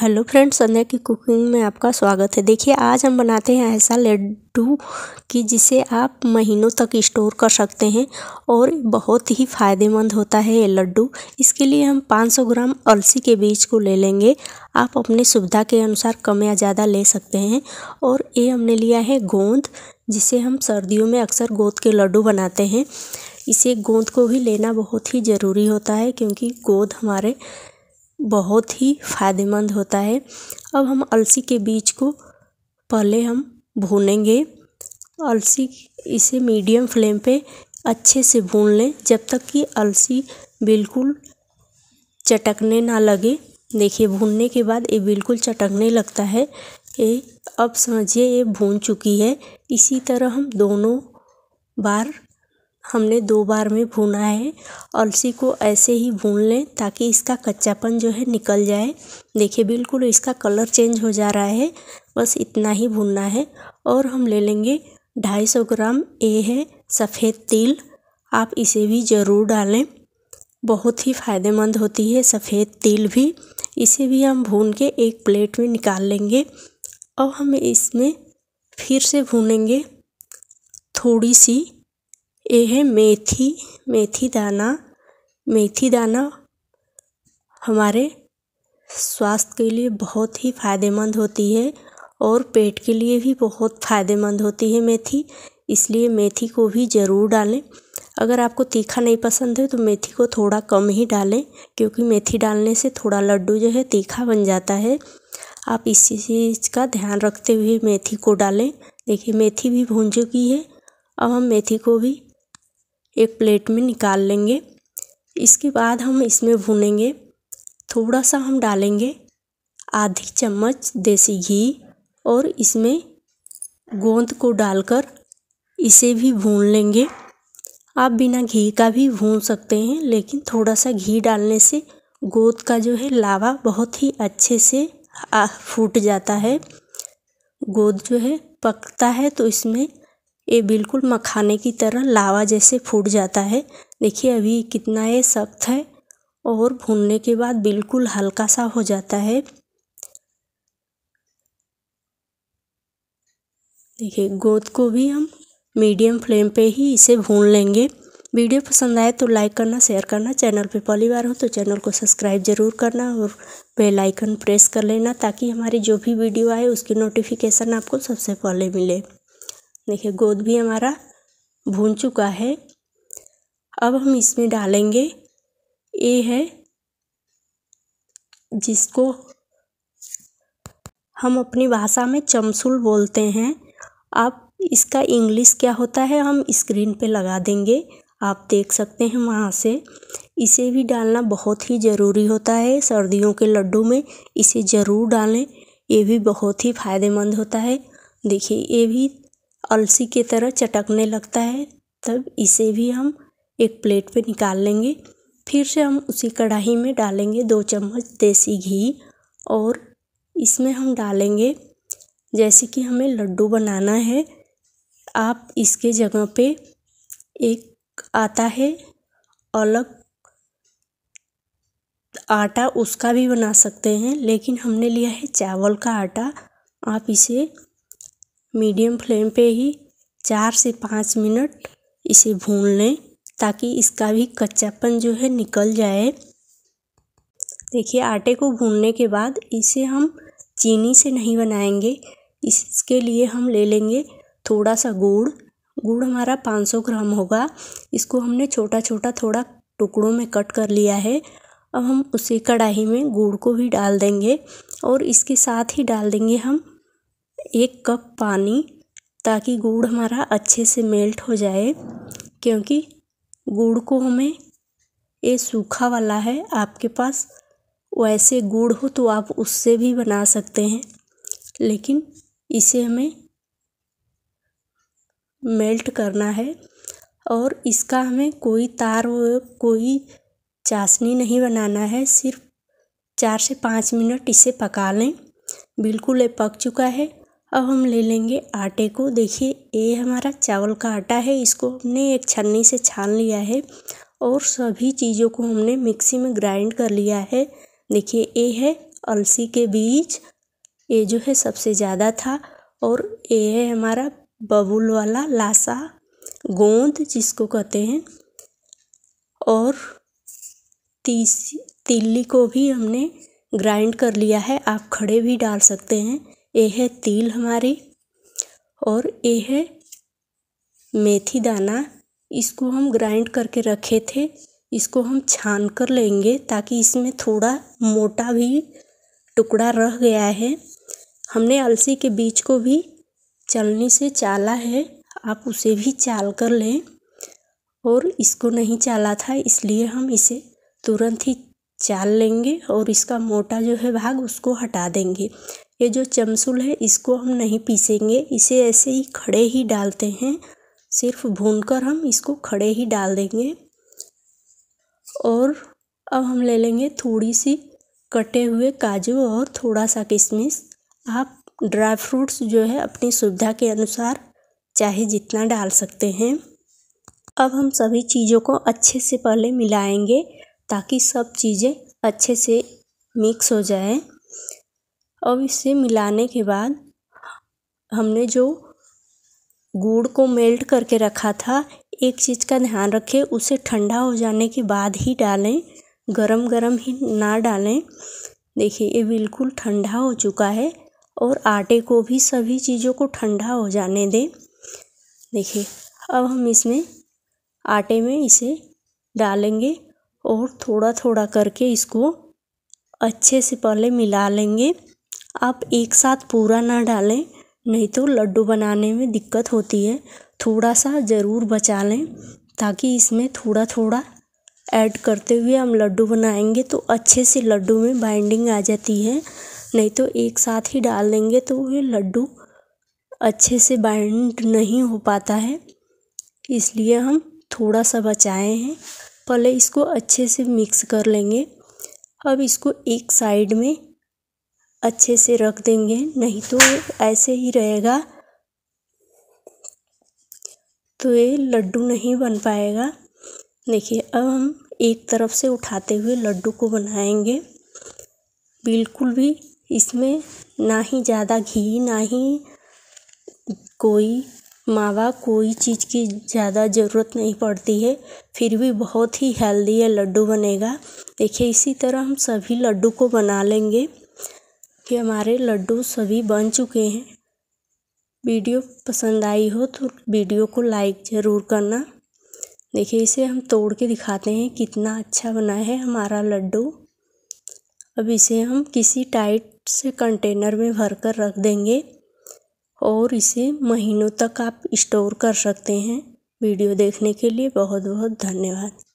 hello friends संध्या की cooking में आपका स्वागत है देखिए आज हम बनाते हैं ऐसा लड्डू कि जिसे आप महीनों तक स्टोर कर सकते हैं और बहुत ही फ़ायदेमंद होता है ये लड्डू इसके लिए हम 500 ग्राम अलसी के बीज को ले लेंगे आप अपने सुविधा के अनुसार कम या ज़्यादा ले सकते हैं और ये हमने लिया है गोंद जिसे हम सर्दियों में अक्सर गोंद के लड्डू बनाते हैं इसे गोंद को भी लेना बहुत ही ज़रूरी होता है क्योंकि गोंद हमारे बहुत ही फ़ायदेमंद होता है अब हम अलसी के बीज को पहले हम भूनेंगे अलसी इसे मीडियम फ्लेम पे अच्छे से भून लें जब तक कि अलसी बिल्कुल चटकने ना लगे देखिए भूनने के बाद ये बिल्कुल चटकने लगता है ये अब समझिए ये भून चुकी है इसी तरह हम दोनों बार हमने दो बार में भुना है अलसी को ऐसे ही भून लें ताकि इसका कच्चापन जो है निकल जाए देखिए बिल्कुल इसका कलर चेंज हो जा रहा है बस इतना ही भूनना है और हम ले लेंगे ढाई सौ ग्राम ए है सफ़ेद तिल आप इसे भी ज़रूर डालें बहुत ही फ़ायदेमंद होती है सफ़ेद तिल भी इसे भी हम भून के एक प्लेट में निकाल लेंगे और हम इसमें फिर से भूनेंगे थोड़ी सी ये है मेथी मेथी दाना मेथी दाना हमारे स्वास्थ्य के लिए बहुत ही फ़ायदेमंद होती है और पेट के लिए भी बहुत फ़ायदेमंद होती है मेथी इसलिए मेथी को भी ज़रूर डालें अगर आपको तीखा नहीं पसंद है तो मेथी को थोड़ा कम ही डालें क्योंकि मेथी डालने से थोड़ा लड्डू जो है तीखा बन जाता है आप इसी चीज़ का ध्यान रखते हुए मेथी को डालें देखिए मेथी भी भून चुकी है अब हम मेथी को भी एक प्लेट में निकाल लेंगे इसके बाद हम इसमें भूनेंगे थोड़ा सा हम डालेंगे आधी चम्मच देसी घी और इसमें गोंद को डालकर इसे भी भून लेंगे आप बिना घी का भी भून सकते हैं लेकिन थोड़ा सा घी डालने से गोंद का जो है लावा बहुत ही अच्छे से फूट जाता है गोंद जो है पकता है तो इसमें ये बिल्कुल मखाने की तरह लावा जैसे फूट जाता है देखिए अभी कितना ये सख्त है और भूनने के बाद बिल्कुल हल्का सा हो जाता है देखिए गोद को भी हम मीडियम फ्लेम पे ही इसे भून लेंगे वीडियो पसंद आए तो लाइक करना शेयर करना चैनल पे पहली बार हो तो चैनल को सब्सक्राइब जरूर करना और बेल आइकन प्रेस कर लेना ताकि हमारी जो भी वीडियो आए उसकी नोटिफिकेशन आपको सबसे पहले मिले देखिए गोद भी हमारा भून चुका है अब हम इसमें डालेंगे ये है जिसको हम अपनी भाषा में चमसुल बोलते हैं आप इसका इंग्लिश क्या होता है हम स्क्रीन पे लगा देंगे आप देख सकते हैं वहाँ से इसे भी डालना बहुत ही ज़रूरी होता है सर्दियों के लड्डू में इसे ज़रूर डालें ये भी बहुत ही फ़ायदेमंद होता है देखिए ये भी अलसी की तरह चटकने लगता है तब इसे भी हम एक प्लेट पे निकाल लेंगे फिर से हम उसी कढ़ाई में डालेंगे दो चम्मच देसी घी और इसमें हम डालेंगे जैसे कि हमें लड्डू बनाना है आप इसके जगह पे एक आता है अलग आटा उसका भी बना सकते हैं लेकिन हमने लिया है चावल का आटा आप इसे मीडियम फ्लेम पे ही चार से पाँच मिनट इसे भून लें ताकि इसका भी कच्चापन जो है निकल जाए देखिए आटे को भूनने के बाद इसे हम चीनी से नहीं बनाएंगे इसके लिए हम ले लेंगे थोड़ा सा गुड़ गुड़ हमारा 500 ग्राम होगा इसको हमने छोटा छोटा थोड़ा टुकड़ों में कट कर लिया है अब हम उसी कढ़ाई में गुड़ को भी डाल देंगे और इसके साथ ही डाल देंगे हम एक कप पानी ताकि गुड़ हमारा अच्छे से मेल्ट हो जाए क्योंकि गुड़ को हमें ये सूखा वाला है आपके पास वैसे गुड़ हो तो आप उससे भी बना सकते हैं लेकिन इसे हमें मेल्ट करना है और इसका हमें कोई तार कोई चाशनी नहीं बनाना है सिर्फ चार से पाँच मिनट इसे पका लें बिल्कुल ये पक चुका है अब हम ले लेंगे आटे को देखिए ये हमारा चावल का आटा है इसको हमने एक छन्नी से छान लिया है और सभी चीज़ों को हमने मिक्सी में ग्राइंड कर लिया है देखिए ये है अलसी के बीज ये जो है सबसे ज़्यादा था और ये है हमारा बबुल वाला लासा गोंद जिसको कहते हैं और तीसी तिल्ली को भी हमने ग्राइंड कर लिया है आप खड़े भी डाल सकते हैं ये है तिल हमारे और ये है मेथी दाना इसको हम ग्राइंड करके रखे थे इसको हम छान कर लेंगे ताकि इसमें थोड़ा मोटा भी टुकड़ा रह गया है हमने अलसी के बीज को भी चलनी से चाला है आप उसे भी चाल कर लें और इसको नहीं चाला था इसलिए हम इसे तुरंत ही चाल लेंगे और इसका मोटा जो है भाग उसको हटा देंगे ये जो चमसुल है इसको हम नहीं पीसेंगे इसे ऐसे ही खड़े ही डालते हैं सिर्फ भूनकर हम इसको खड़े ही डाल देंगे और अब हम ले लेंगे थोड़ी सी कटे हुए काजू और थोड़ा सा किशमिश आप ड्राई फ्रूट्स जो है अपनी सुविधा के अनुसार चाहे जितना डाल सकते हैं अब हम सभी चीज़ों को अच्छे से पहले मिलाएंगे ताकि सब चीज़ें अच्छे से मिक्स हो जाए अब इसे मिलाने के बाद हमने जो गुड़ को मेल्ट करके रखा था एक चीज़ का ध्यान रखें उसे ठंडा हो जाने के बाद ही डालें गरम गरम ही ना डालें देखिए ये बिल्कुल ठंडा हो चुका है और आटे को भी सभी चीज़ों को ठंडा हो जाने दें देखिए अब हम इसमें आटे में इसे डालेंगे और थोड़ा थोड़ा करके इसको अच्छे से पहले मिला लेंगे आप एक साथ पूरा ना डालें नहीं तो लड्डू बनाने में दिक्कत होती है थोड़ा सा ज़रूर बचा लें ताकि इसमें थोड़ा थोड़ा ऐड करते हुए हम लड्डू बनाएंगे तो अच्छे से लड्डू में बाइंडिंग आ जाती है नहीं तो एक साथ ही डाल देंगे तो ये लड्डू अच्छे से बाइंड नहीं हो पाता है इसलिए हम थोड़ा सा बचाए हैं पहले इसको अच्छे से मिक्स कर लेंगे अब इसको एक साइड में अच्छे से रख देंगे नहीं तो ऐसे ही रहेगा तो ये लड्डू नहीं बन पाएगा देखिए अब हम एक तरफ से उठाते हुए लड्डू को बनाएंगे बिल्कुल भी इसमें ना ही ज़्यादा घी ना ही कोई मावा कोई चीज़ की ज़्यादा ज़रूरत नहीं पड़ती है फिर भी बहुत ही हेल्दी है लड्डू बनेगा देखिए इसी तरह हम सभी लड्डू को बना लेंगे कि हमारे लड्डू सभी बन चुके हैं वीडियो पसंद आई हो तो वीडियो को लाइक ज़रूर करना देखिए इसे हम तोड़ के दिखाते हैं कितना अच्छा बना है हमारा लड्डू अब इसे हम किसी टाइट से कंटेनर में भर कर रख देंगे और इसे महीनों तक आप स्टोर कर सकते हैं वीडियो देखने के लिए बहुत बहुत धन्यवाद